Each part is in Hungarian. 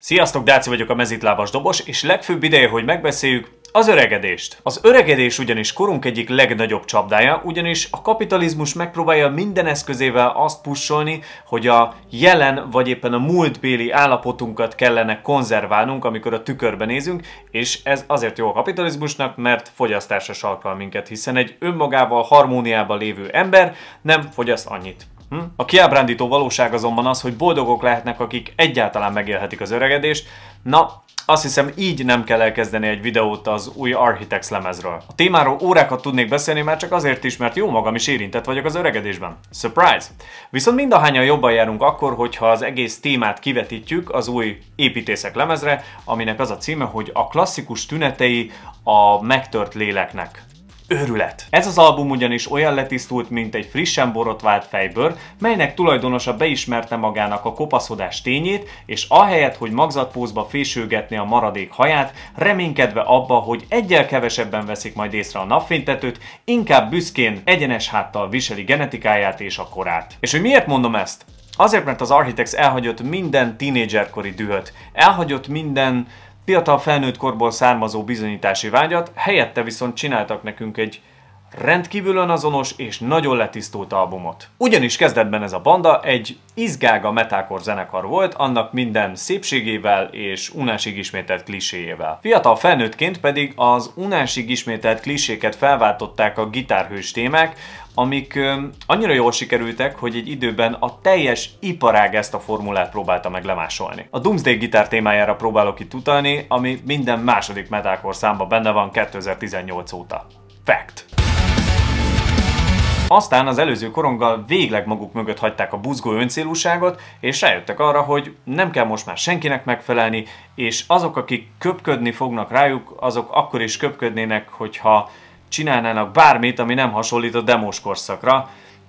Sziasztok, Dáci vagyok a mezitlábas dobos, és legfőbb ideje, hogy megbeszéljük az öregedést. Az öregedés ugyanis korunk egyik legnagyobb csapdája, ugyanis a kapitalizmus megpróbálja minden eszközével azt pusolni, hogy a jelen vagy éppen a múltbéli állapotunkat kellene konzerválnunk, amikor a tükörbe nézünk, és ez azért jó a kapitalizmusnak, mert fogyasztásra sarkal minket, hiszen egy önmagával harmóniában lévő ember nem fogyaszt annyit. Hm? A kiábrándító valóság azonban az, hogy boldogok lehetnek, akik egyáltalán megélhetik az öregedést. Na, azt hiszem így nem kell elkezdeni egy videót az új Architects lemezről. A témáról órákat tudnék beszélni már csak azért is, mert jó magam is érintett vagyok az öregedésben. Surprise! Viszont mindahányan jobban járunk akkor, hogyha az egész témát kivetítjük az új építészek lemezre, aminek az a címe, hogy a klasszikus tünetei a megtört léleknek. Őrület! Ez az album ugyanis olyan letisztult, mint egy frissen borotvált fejbőr, melynek tulajdonosa beismerte magának a kopaszodás tényét, és ahelyett, hogy magzatpózba fésőgetni a maradék haját, reménykedve abba, hogy egyel kevesebben veszik majd észre a napfénytetőt, inkább büszkén egyenes háttal viseli genetikáját és a korát. És hogy miért mondom ezt? Azért, mert az Architects elhagyott minden tínédzserkori dühöt, elhagyott minden fiatal felnőtt korból származó bizonyítási vágyat, helyette viszont csináltak nekünk egy rendkívül azonos és nagyon letisztult albumot. Ugyanis kezdetben ez a banda egy izgága metalcore zenekar volt, annak minden szépségével és unásig ismételt kliséjével. Fiatal felnőttként pedig az unásig ismételt kliséket felváltották a gitárhős témák, amik annyira jól sikerültek, hogy egy időben a teljes iparág ezt a formulát próbálta meg lemásolni. A Doomsday gitár témájára próbálok itt utalni, ami minden második metalcore számba benne van 2018 óta. Fact! Aztán az előző koronggal végleg maguk mögött hagyták a buzgó öncélúságot, és rájöttek arra, hogy nem kell most már senkinek megfelelni, és azok, akik köpködni fognak rájuk, azok akkor is köpködnének, hogyha csinálnának bármit, ami nem hasonlít a demos korszakra,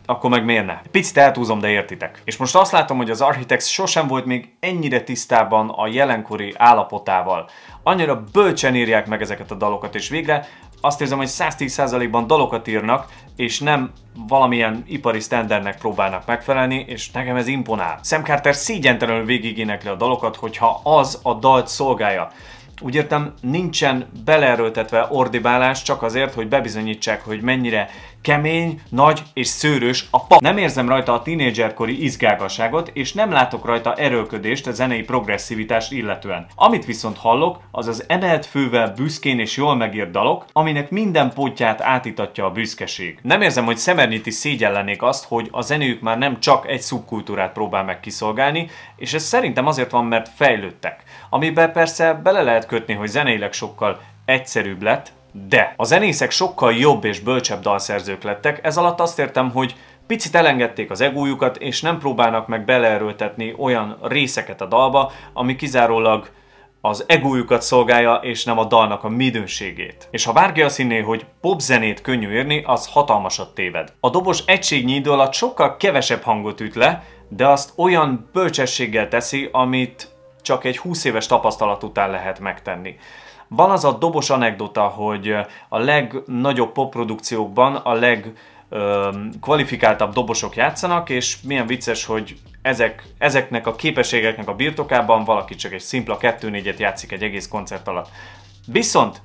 akkor meg miért ne? Picit eltúzom, de értitek. És most azt látom, hogy az Architects sosem volt még ennyire tisztában a jelenkori állapotával. Annyira bölcsen írják meg ezeket a dalokat, és végre azt érzem, hogy 110%-ban dalokat írnak, és nem valamilyen ipari standardnek próbálnak megfelelni, és nekem ez imponál. Sam Carter szégyentelenül le a dalokat, hogyha az a dalt szolgálja úgy értem, nincsen beleerőltetve ordibálás csak azért, hogy bebizonyítsák, hogy mennyire kemény, nagy és szőrös a pap. Nem érzem rajta a tínédzserkori izgágaságot, és nem látok rajta erőködést a zenei progresszivitást illetően. Amit viszont hallok, az az emelt fővel büszkén és jól megírt dalok, aminek minden pontját átítatja a büszkeség. Nem érzem, hogy szemernyiti szégyellenék azt, hogy a zenéjük már nem csak egy szubkultúrát próbál meg kiszolgálni, és ez szerintem azért van, mert fejlődtek. Amiben persze bele lehet kötni, hogy zeneileg sokkal egyszerűbb lett, de a zenészek sokkal jobb és bölcsebb dalszerzők lettek, ez alatt azt értem, hogy picit elengedték az egójukat, és nem próbálnak meg beleerőltetni olyan részeket a dalba, ami kizárólag az egójukat szolgálja, és nem a dalnak a minőségét. És ha bárki azt hinné, hogy popzenét könnyű érni, az hatalmasat téved. A dobos egységnyi idő alatt sokkal kevesebb hangot üt le, de azt olyan bölcsességgel teszi, amit csak egy 20 éves tapasztalat után lehet megtenni. Van az a dobos anekdota, hogy a legnagyobb popprodukciókban a leg kvalifikáltabb dobosok játszanak, és milyen vicces, hogy ezek, ezeknek a képességeknek a birtokában valaki csak egy szimpla 2-4-et játszik egy egész koncert alatt. Viszont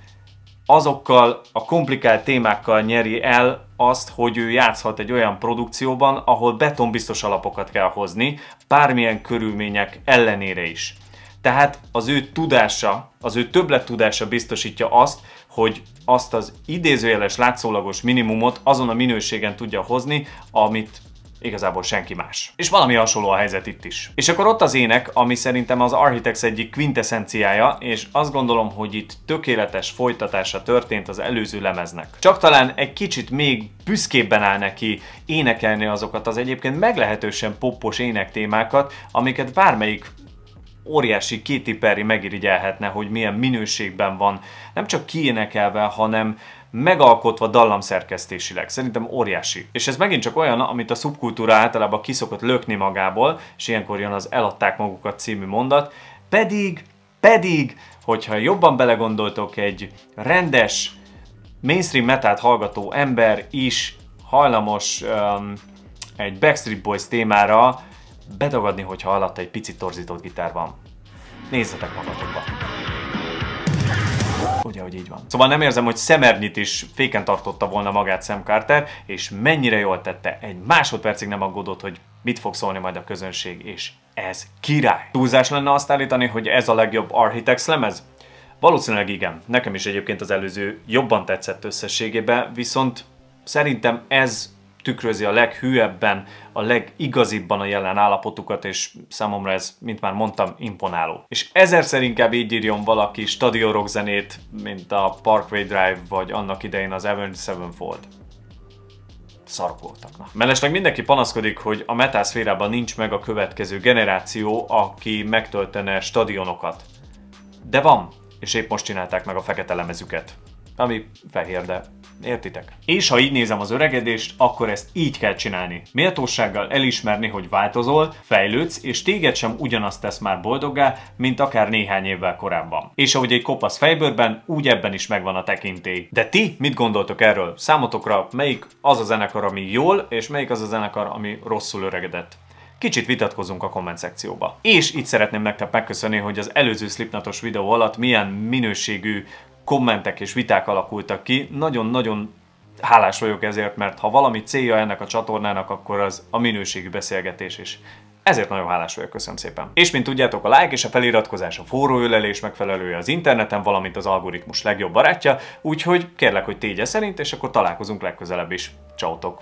azokkal a komplikált témákkal nyeri el azt, hogy ő játszhat egy olyan produkcióban, ahol betonbiztos alapokat kell hozni, bármilyen körülmények ellenére is. Tehát az ő tudása, az ő többlet tudása biztosítja azt, hogy azt az idézőjeles látszólagos minimumot azon a minőségen tudja hozni, amit igazából senki más. És valami hasonló a helyzet itt is. És akkor ott az ének, ami szerintem az Architects egyik quintessenciája, és azt gondolom, hogy itt tökéletes folytatása történt az előző lemeznek. Csak talán egy kicsit még büszkébben áll neki énekelni azokat az egyébként meglehetősen poppos énektémákat, amiket bármelyik óriási Katy Perry megirigyelhetne, hogy milyen minőségben van nem csak kiénekelve, hanem megalkotva dallamszerkesztésileg. Szerintem óriási. És ez megint csak olyan, amit a szubkultúra általában kiszokott lökni magából, és ilyenkor jön az eladták magukat című mondat, pedig, pedig, hogyha jobban belegondoltok, egy rendes, mainstream metát hallgató ember is hajlamos um, egy Backstreet Boys témára bedagadni, hogyha alatta egy picit torzított gitár van. Nézzetek magatokba! Ugye, hogy így van. Szóval nem érzem, hogy szemernyit is féken tartotta volna magát Sam Carter, és mennyire jól tette. Egy másodpercig nem aggódott, hogy mit fog szólni majd a közönség, és ez király. Túlzás lenne azt állítani, hogy ez a legjobb Architects lemez? Valószínűleg igen. Nekem is egyébként az előző jobban tetszett összességében, viszont szerintem ez tükrözi a leghűebben, a legigazibban a jelen állapotukat, és számomra ez, mint már mondtam, imponáló. És ezerszer inkább így írjon valaki stadion rock zenét, mint a Parkway Drive, vagy annak idején az Avenged Sevenfold szarok voltak. Na. Mellesleg mindenki panaszkodik, hogy a metászférában nincs meg a következő generáció, aki megtöltene stadionokat. De van, és épp most csinálták meg a fekete lemezüket ami fehér, de értitek? És ha így nézem az öregedést, akkor ezt így kell csinálni. Méltósággal elismerni, hogy változol, fejlődsz, és téged sem ugyanazt tesz már boldoggá, mint akár néhány évvel korábban. És ahogy egy kopasz fejbőrben, úgy ebben is megvan a tekintély. De ti mit gondoltok erről? Számotokra melyik az a zenekar, ami jól, és melyik az a zenekar, ami rosszul öregedett? kicsit vitatkozunk a komment szekcióba. És itt szeretném nektek megköszönni, hogy az előző Slipnatos videó alatt milyen minőségű kommentek és viták alakultak ki. Nagyon-nagyon hálás vagyok ezért, mert ha valami célja ennek a csatornának, akkor az a minőségű beszélgetés is. Ezért nagyon hálás vagyok, köszönöm szépen. És mint tudjátok, a like és a feliratkozás a forró ölelés megfelelője az interneten, valamint az algoritmus legjobb barátja, úgyhogy kérlek, hogy tégye szerint, és akkor találkozunk legközelebb is. Csautok!